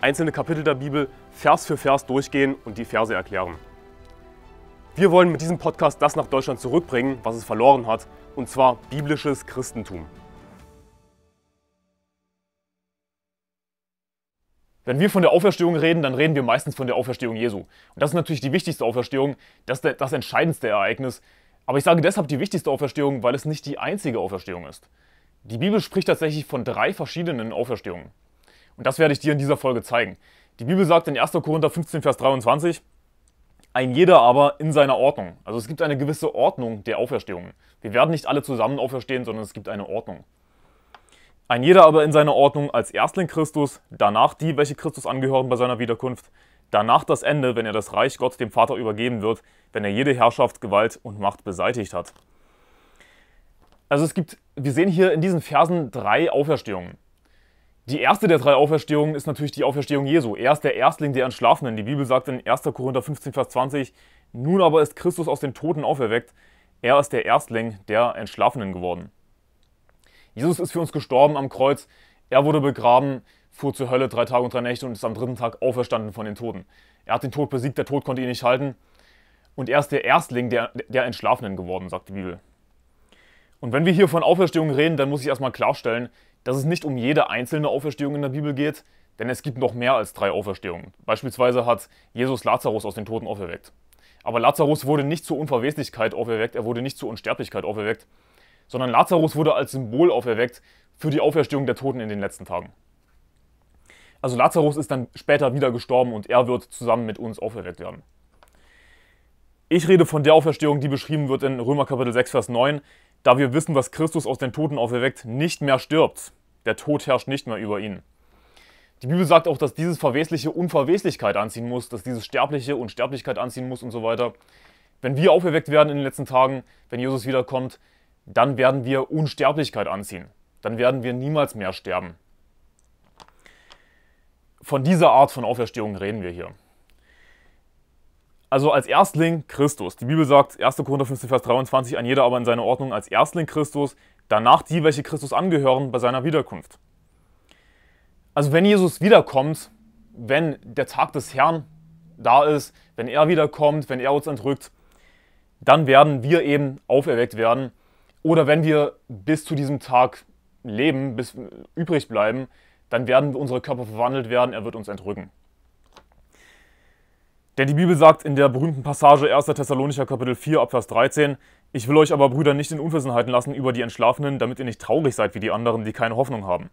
einzelne Kapitel der Bibel Vers für Vers durchgehen und die Verse erklären. Wir wollen mit diesem Podcast das nach Deutschland zurückbringen, was es verloren hat, und zwar biblisches Christentum. Wenn wir von der Auferstehung reden, dann reden wir meistens von der Auferstehung Jesu. Und das ist natürlich die wichtigste Auferstehung, das ist das entscheidendste Ereignis. Aber ich sage deshalb die wichtigste Auferstehung, weil es nicht die einzige Auferstehung ist. Die Bibel spricht tatsächlich von drei verschiedenen Auferstehungen. Und das werde ich dir in dieser Folge zeigen. Die Bibel sagt in 1. Korinther 15, Vers 23, ein jeder aber in seiner Ordnung. Also es gibt eine gewisse Ordnung der Auferstehung. Wir werden nicht alle zusammen auferstehen, sondern es gibt eine Ordnung. Ein jeder aber in seiner Ordnung als Erstling Christus, danach die, welche Christus angehören bei seiner Wiederkunft, danach das Ende, wenn er das Reich Gott dem Vater übergeben wird, wenn er jede Herrschaft, Gewalt und Macht beseitigt hat. Also es gibt, wir sehen hier in diesen Versen drei Auferstehungen. Die erste der drei Auferstehungen ist natürlich die Auferstehung Jesu. Er ist der Erstling der Entschlafenen. Die Bibel sagt in 1. Korinther 15, Vers 20, nun aber ist Christus aus den Toten auferweckt. Er ist der Erstling der Entschlafenen geworden. Jesus ist für uns gestorben am Kreuz. Er wurde begraben, fuhr zur Hölle drei Tage und drei Nächte und ist am dritten Tag auferstanden von den Toten. Er hat den Tod besiegt, der Tod konnte ihn nicht halten. Und er ist der Erstling der, der Entschlafenen geworden, sagt die Bibel. Und wenn wir hier von Auferstehung reden, dann muss ich erstmal klarstellen, dass es nicht um jede einzelne Auferstehung in der Bibel geht, denn es gibt noch mehr als drei Auferstehungen. Beispielsweise hat Jesus Lazarus aus den Toten auferweckt. Aber Lazarus wurde nicht zur Unverweslichkeit auferweckt, er wurde nicht zur Unsterblichkeit auferweckt, sondern Lazarus wurde als Symbol auferweckt für die Auferstehung der Toten in den letzten Tagen. Also Lazarus ist dann später wieder gestorben und er wird zusammen mit uns auferweckt werden. Ich rede von der Auferstehung, die beschrieben wird in Römer Kapitel 6, Vers 9, da wir wissen, dass Christus aus den Toten auferweckt nicht mehr stirbt. Der Tod herrscht nicht mehr über ihn. Die Bibel sagt auch, dass dieses Verwesliche Unverweslichkeit anziehen muss, dass dieses Sterbliche Unsterblichkeit anziehen muss und so weiter. Wenn wir auferweckt werden in den letzten Tagen, wenn Jesus wiederkommt, dann werden wir Unsterblichkeit anziehen. Dann werden wir niemals mehr sterben. Von dieser Art von Auferstehung reden wir hier. Also als Erstling Christus. Die Bibel sagt, 1. Korinther 15, Vers 23, ein jeder aber in seiner Ordnung als Erstling Christus, danach die, welche Christus angehören, bei seiner Wiederkunft. Also wenn Jesus wiederkommt, wenn der Tag des Herrn da ist, wenn er wiederkommt, wenn er uns entrückt, dann werden wir eben auferweckt werden. Oder wenn wir bis zu diesem Tag leben, bis übrig bleiben, dann werden unsere Körper verwandelt werden, er wird uns entrücken. Denn die Bibel sagt in der berühmten Passage 1. Thessalonicher Kapitel 4 ab Vers 13, Ich will euch aber, Brüder, nicht in Unwissenheiten lassen über die Entschlafenen, damit ihr nicht traurig seid wie die anderen, die keine Hoffnung haben.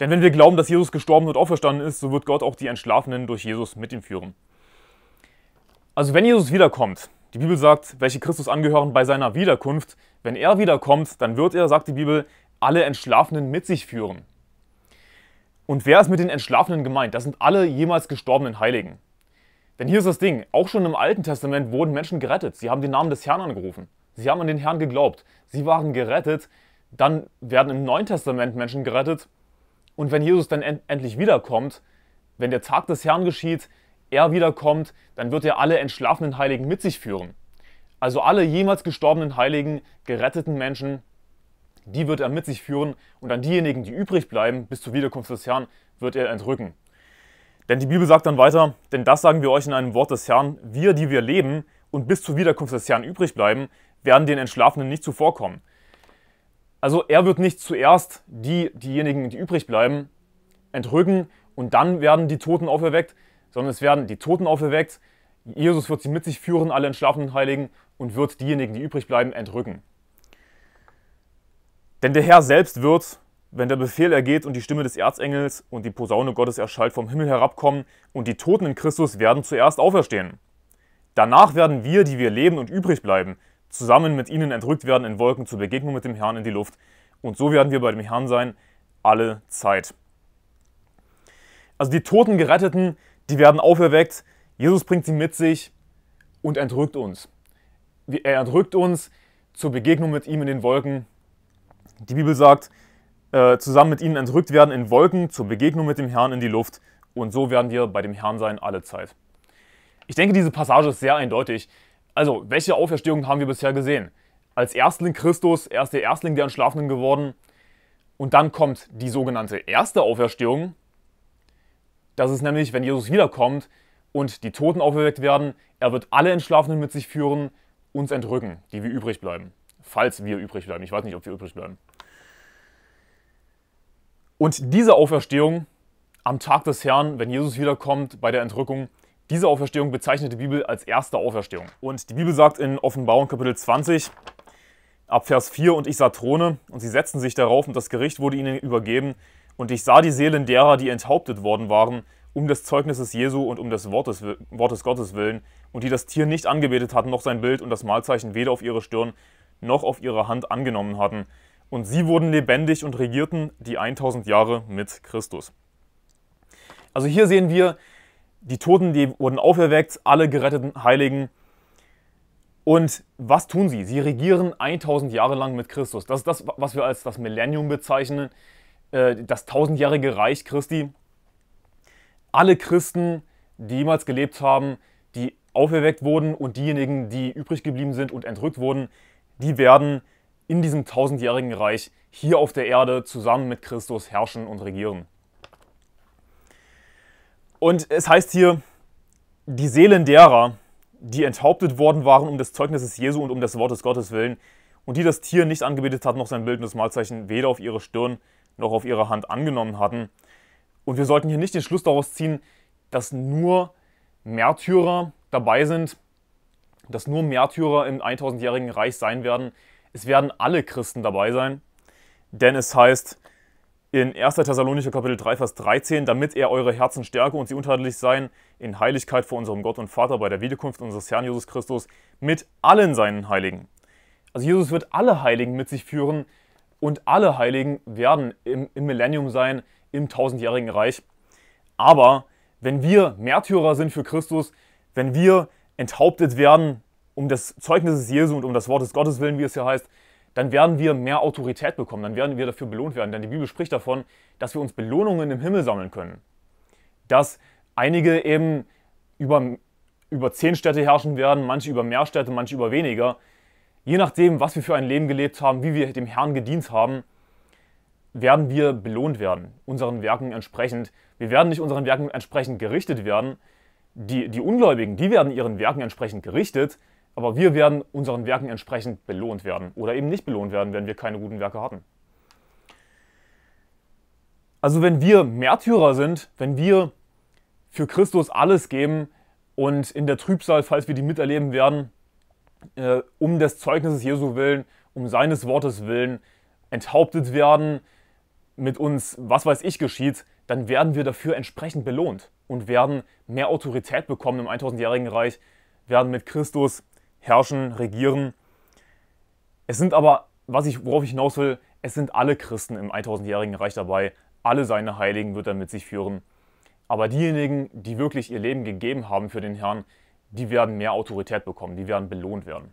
Denn wenn wir glauben, dass Jesus gestorben und auferstanden ist, so wird Gott auch die Entschlafenen durch Jesus mit ihm führen. Also wenn Jesus wiederkommt, die Bibel sagt, welche Christus angehören bei seiner Wiederkunft, wenn er wiederkommt, dann wird er, sagt die Bibel, alle Entschlafenen mit sich führen. Und wer ist mit den Entschlafenen gemeint? Das sind alle jemals gestorbenen Heiligen. Denn hier ist das Ding, auch schon im Alten Testament wurden Menschen gerettet. Sie haben den Namen des Herrn angerufen. Sie haben an den Herrn geglaubt. Sie waren gerettet. Dann werden im Neuen Testament Menschen gerettet. Und wenn Jesus dann en endlich wiederkommt, wenn der Tag des Herrn geschieht, er wiederkommt, dann wird er alle entschlafenen Heiligen mit sich führen. Also alle jemals gestorbenen Heiligen, geretteten Menschen, die wird er mit sich führen und an diejenigen, die übrig bleiben bis zur Wiederkunft des Herrn, wird er entrücken. Denn die Bibel sagt dann weiter, denn das sagen wir euch in einem Wort des Herrn, wir, die wir leben und bis zur Wiederkunft des Herrn übrig bleiben, werden den Entschlafenen nicht zuvorkommen. Also er wird nicht zuerst die, diejenigen, die übrig bleiben, entrücken und dann werden die Toten auferweckt, sondern es werden die Toten auferweckt, Jesus wird sie mit sich führen, alle entschlafenen Heiligen, und wird diejenigen, die übrig bleiben, entrücken. Denn der Herr selbst wird, wenn der Befehl ergeht und die Stimme des Erzengels und die Posaune Gottes erschallt vom Himmel herabkommen und die Toten in Christus werden zuerst auferstehen. Danach werden wir, die wir leben und übrig bleiben, zusammen mit ihnen entrückt werden in Wolken zur Begegnung mit dem Herrn in die Luft. Und so werden wir bei dem Herrn sein, alle Zeit. Also die toten Geretteten, die werden auferweckt, Jesus bringt sie mit sich und entrückt uns. Er entrückt uns zur Begegnung mit ihm in den Wolken. Die Bibel sagt, äh, zusammen mit ihnen entrückt werden in Wolken zur Begegnung mit dem Herrn in die Luft. Und so werden wir bei dem Herrn sein alle Zeit. Ich denke, diese Passage ist sehr eindeutig. Also, welche Auferstehung haben wir bisher gesehen? Als Erstling Christus, er ist der Erstling der Entschlafenen geworden. Und dann kommt die sogenannte erste Auferstehung. Das ist nämlich, wenn Jesus wiederkommt und die Toten auferweckt werden, er wird alle Entschlafenen mit sich führen, uns entrücken, die wir übrig bleiben. Falls wir übrig bleiben. Ich weiß nicht, ob wir übrig bleiben. Und diese Auferstehung am Tag des Herrn, wenn Jesus wiederkommt bei der Entrückung, diese Auferstehung bezeichnet die Bibel als erste Auferstehung. Und die Bibel sagt in Offenbarung Kapitel 20, ab Vers 4, und ich sah Throne, und sie setzten sich darauf, und das Gericht wurde ihnen übergeben, und ich sah die Seelen derer, die enthauptet worden waren, um des Zeugnisses Jesu und um des Wortes, Wortes Gottes willen, und die das Tier nicht angebetet hatten, noch sein Bild und das Malzeichen weder auf ihre Stirn noch auf ihre Hand angenommen hatten, und sie wurden lebendig und regierten die 1000 Jahre mit Christus. Also hier sehen wir, die Toten, die wurden auferweckt, alle geretteten Heiligen. Und was tun sie? Sie regieren 1000 Jahre lang mit Christus. Das ist das, was wir als das Millennium bezeichnen, äh, das tausendjährige Reich Christi. Alle Christen, die jemals gelebt haben, die auferweckt wurden und diejenigen, die übrig geblieben sind und entrückt wurden, die werden in diesem tausendjährigen Reich hier auf der Erde zusammen mit Christus herrschen und regieren. Und es heißt hier, die Seelen derer, die enthauptet worden waren um des Zeugnisses Jesu und um des Wortes Gottes willen, und die das Tier nicht angebetet hatten, noch sein bildendes Malzeichen weder auf ihre Stirn noch auf ihre Hand angenommen hatten. Und wir sollten hier nicht den Schluss daraus ziehen, dass nur Märtyrer dabei sind, dass nur Märtyrer im 1000-jährigen Reich sein werden, es werden alle Christen dabei sein, denn es heißt in 1. Thessalonicher Kapitel 3, Vers 13, damit er eure Herzen stärke und sie untadelig sein in Heiligkeit vor unserem Gott und Vater bei der Wiederkunft unseres Herrn Jesus Christus mit allen seinen Heiligen. Also Jesus wird alle Heiligen mit sich führen und alle Heiligen werden im, im Millennium sein, im tausendjährigen Reich. Aber wenn wir Märtyrer sind für Christus, wenn wir enthauptet werden um des Zeugnisses Jesu und um das Wort des Gottes willen, wie es hier heißt, dann werden wir mehr Autorität bekommen, dann werden wir dafür belohnt werden. Denn die Bibel spricht davon, dass wir uns Belohnungen im Himmel sammeln können. Dass einige eben über, über zehn Städte herrschen werden, manche über mehr Städte, manche über weniger. Je nachdem, was wir für ein Leben gelebt haben, wie wir dem Herrn gedient haben, werden wir belohnt werden, unseren Werken entsprechend. Wir werden nicht unseren Werken entsprechend gerichtet werden. Die, die Ungläubigen, die werden ihren Werken entsprechend gerichtet, aber wir werden unseren Werken entsprechend belohnt werden oder eben nicht belohnt werden, wenn wir keine guten Werke hatten. Also wenn wir Märtyrer sind, wenn wir für Christus alles geben und in der Trübsal, falls wir die miterleben werden, äh, um des Zeugnisses Jesu willen, um seines Wortes willen enthauptet werden, mit uns, was weiß ich, geschieht, dann werden wir dafür entsprechend belohnt und werden mehr Autorität bekommen im 1000-jährigen Reich, werden mit Christus herrschen, regieren. Es sind aber, was ich, worauf ich hinaus will, es sind alle Christen im 1000-jährigen Reich dabei. Alle seine Heiligen wird er mit sich führen. Aber diejenigen, die wirklich ihr Leben gegeben haben für den Herrn, die werden mehr Autorität bekommen, die werden belohnt werden.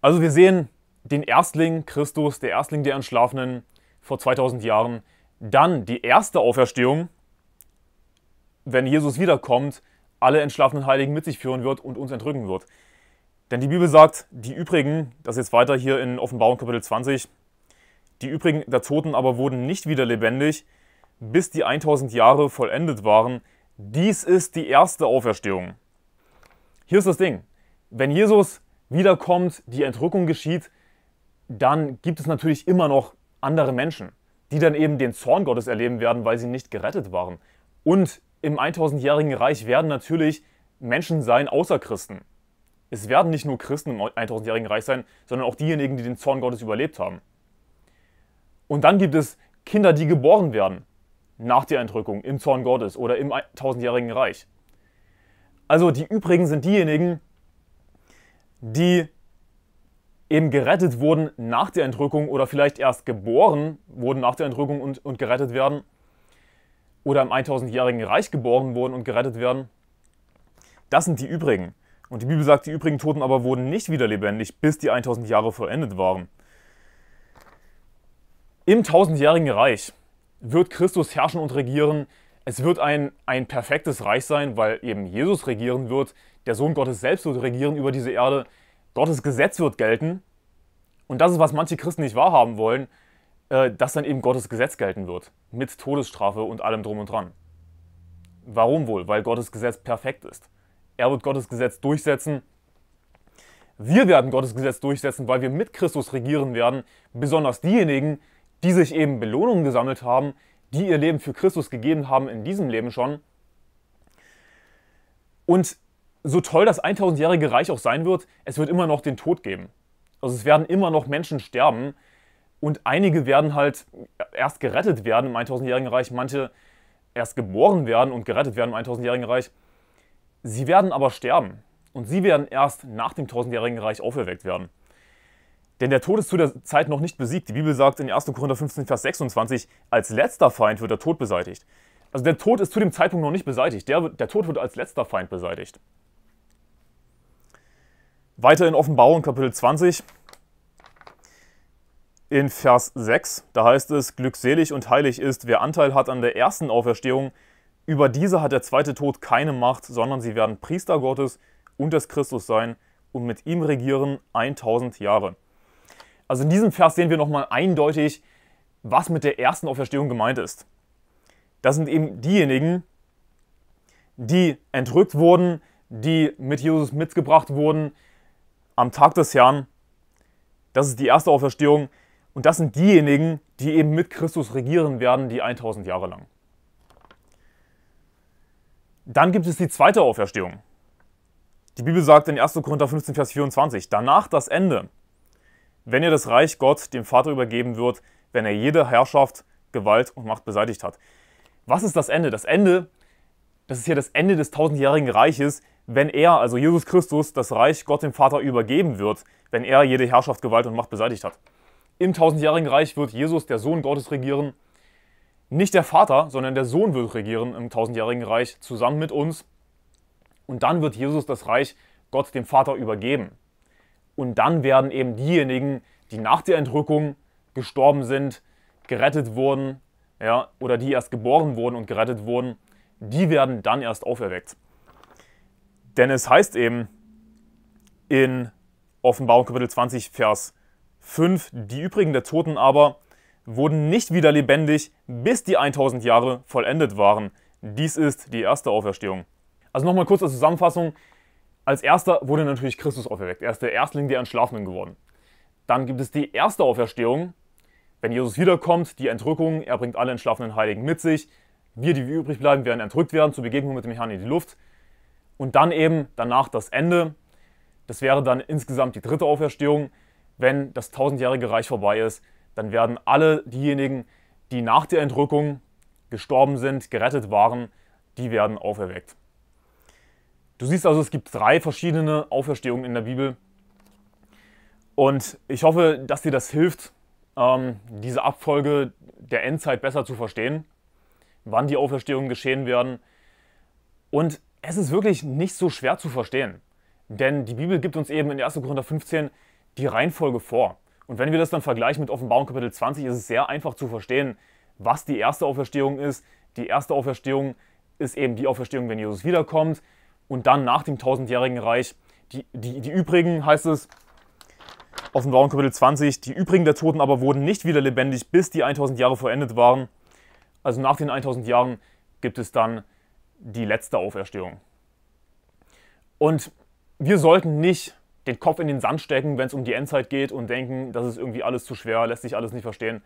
Also wir sehen den Erstling Christus, der Erstling der Entschlafenen vor 2000 Jahren, dann die erste Auferstehung, wenn Jesus wiederkommt, alle entschlafenen Heiligen mit sich führen wird und uns entrücken wird. Denn die Bibel sagt, die übrigen, das ist jetzt weiter hier in Offenbarung Kapitel 20, die übrigen der Toten aber wurden nicht wieder lebendig, bis die 1000 Jahre vollendet waren. Dies ist die erste Auferstehung. Hier ist das Ding. Wenn Jesus wiederkommt, die Entrückung geschieht, dann gibt es natürlich immer noch andere Menschen, die dann eben den Zorn Gottes erleben werden, weil sie nicht gerettet waren. Und im 1000-jährigen Reich werden natürlich Menschen sein außer Christen. Es werden nicht nur Christen im 1000-jährigen Reich sein, sondern auch diejenigen, die den Zorn Gottes überlebt haben. Und dann gibt es Kinder, die geboren werden nach der Entrückung im Zorn Gottes oder im 1000-jährigen Reich. Also die übrigen sind diejenigen, die eben gerettet wurden nach der Entrückung oder vielleicht erst geboren wurden nach der Entrückung und, und gerettet werden oder im 1000-jährigen Reich geboren wurden und gerettet werden, das sind die übrigen. Und die Bibel sagt, die übrigen Toten aber wurden nicht wieder lebendig, bis die 1000 Jahre vollendet waren. Im 1000-jährigen Reich wird Christus herrschen und regieren. Es wird ein, ein perfektes Reich sein, weil eben Jesus regieren wird. Der Sohn Gottes selbst wird regieren über diese Erde. Gottes Gesetz wird gelten. Und das ist, was manche Christen nicht wahrhaben wollen. Äh, dass dann eben Gottes Gesetz gelten wird, mit Todesstrafe und allem drum und dran. Warum wohl? Weil Gottes Gesetz perfekt ist. Er wird Gottes Gesetz durchsetzen. Wir werden Gottes Gesetz durchsetzen, weil wir mit Christus regieren werden, besonders diejenigen, die sich eben Belohnungen gesammelt haben, die ihr Leben für Christus gegeben haben in diesem Leben schon. Und so toll das 1000-jährige Reich auch sein wird, es wird immer noch den Tod geben. Also es werden immer noch Menschen sterben, und einige werden halt erst gerettet werden im 1000-jährigen Reich, manche erst geboren werden und gerettet werden im 1000-jährigen Reich. Sie werden aber sterben und sie werden erst nach dem 1000-jährigen Reich auferweckt werden. Denn der Tod ist zu der Zeit noch nicht besiegt. Die Bibel sagt in 1. Korinther 15, Vers 26, als letzter Feind wird der Tod beseitigt. Also der Tod ist zu dem Zeitpunkt noch nicht beseitigt. Der, der Tod wird als letzter Feind beseitigt. Weiter in Offenbarung Kapitel 20, in Vers 6. Da heißt es, glückselig und heilig ist, wer Anteil hat an der ersten Auferstehung. Über diese hat der zweite Tod keine Macht, sondern sie werden Priester Gottes und des Christus sein und mit ihm regieren 1000 Jahre. Also in diesem Vers sehen wir nochmal eindeutig, was mit der ersten Auferstehung gemeint ist. Das sind eben diejenigen, die entrückt wurden, die mit Jesus mitgebracht wurden am Tag des Herrn. Das ist die erste Auferstehung. Und das sind diejenigen, die eben mit Christus regieren werden, die 1000 Jahre lang. Dann gibt es die zweite Auferstehung. Die Bibel sagt in 1. Korinther 15, Vers 24, danach das Ende, wenn ihr das Reich Gott dem Vater übergeben wird, wenn er jede Herrschaft, Gewalt und Macht beseitigt hat. Was ist das Ende? Das Ende, das ist ja das Ende des tausendjährigen Reiches, wenn er, also Jesus Christus, das Reich Gott dem Vater übergeben wird, wenn er jede Herrschaft, Gewalt und Macht beseitigt hat. Im tausendjährigen Reich wird Jesus, der Sohn Gottes, regieren. Nicht der Vater, sondern der Sohn wird regieren im tausendjährigen Reich zusammen mit uns. Und dann wird Jesus das Reich Gott dem Vater übergeben. Und dann werden eben diejenigen, die nach der Entrückung gestorben sind, gerettet wurden, ja, oder die erst geboren wurden und gerettet wurden, die werden dann erst auferweckt. Denn es heißt eben in Offenbarung Kapitel 20, Vers 5. die übrigen der Toten aber, wurden nicht wieder lebendig, bis die 1000 Jahre vollendet waren. Dies ist die erste Auferstehung. Also nochmal kurz als Zusammenfassung. Als erster wurde natürlich Christus auferweckt. Er ist der Erstling der Entschlafenen geworden. Dann gibt es die erste Auferstehung. Wenn Jesus wiederkommt, die Entrückung, er bringt alle entschlafenen Heiligen mit sich. Wir, die übrig bleiben, werden entrückt werden zur Begegnung mit dem Herrn in die Luft. Und dann eben danach das Ende. Das wäre dann insgesamt die dritte Auferstehung wenn das tausendjährige Reich vorbei ist, dann werden alle diejenigen, die nach der Entrückung gestorben sind, gerettet waren, die werden auferweckt. Du siehst also, es gibt drei verschiedene Auferstehungen in der Bibel. Und ich hoffe, dass dir das hilft, ähm, diese Abfolge der Endzeit besser zu verstehen, wann die Auferstehungen geschehen werden. Und es ist wirklich nicht so schwer zu verstehen. Denn die Bibel gibt uns eben in 1. Korinther 15 die Reihenfolge vor. Und wenn wir das dann vergleichen mit Offenbarung Kapitel 20, ist es sehr einfach zu verstehen, was die erste Auferstehung ist. Die erste Auferstehung ist eben die Auferstehung, wenn Jesus wiederkommt. Und dann nach dem tausendjährigen Reich, die, die, die übrigen, heißt es, Offenbarung Kapitel 20, die übrigen der Toten aber wurden nicht wieder lebendig, bis die 1000 Jahre vollendet waren. Also nach den 1000 Jahren gibt es dann die letzte Auferstehung. Und wir sollten nicht den Kopf in den Sand stecken, wenn es um die Endzeit geht und denken, das ist irgendwie alles zu schwer, lässt sich alles nicht verstehen.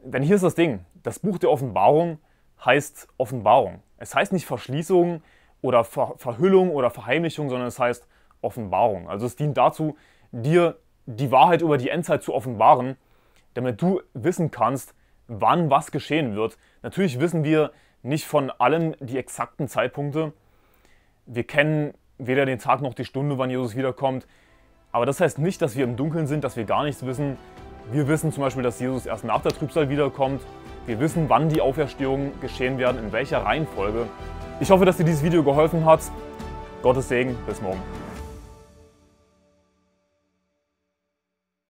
Denn hier ist das Ding, das Buch der Offenbarung heißt Offenbarung. Es heißt nicht Verschließung oder Ver Verhüllung oder Verheimlichung, sondern es heißt Offenbarung. Also es dient dazu, dir die Wahrheit über die Endzeit zu offenbaren, damit du wissen kannst, wann was geschehen wird. Natürlich wissen wir nicht von allem die exakten Zeitpunkte. Wir kennen weder den Tag noch die Stunde, wann Jesus wiederkommt. Aber das heißt nicht, dass wir im Dunkeln sind, dass wir gar nichts wissen. Wir wissen zum Beispiel, dass Jesus erst nach der Trübsal wiederkommt. Wir wissen, wann die Auferstehungen geschehen werden, in welcher Reihenfolge. Ich hoffe, dass dir dieses Video geholfen hat. Gottes Segen, bis morgen.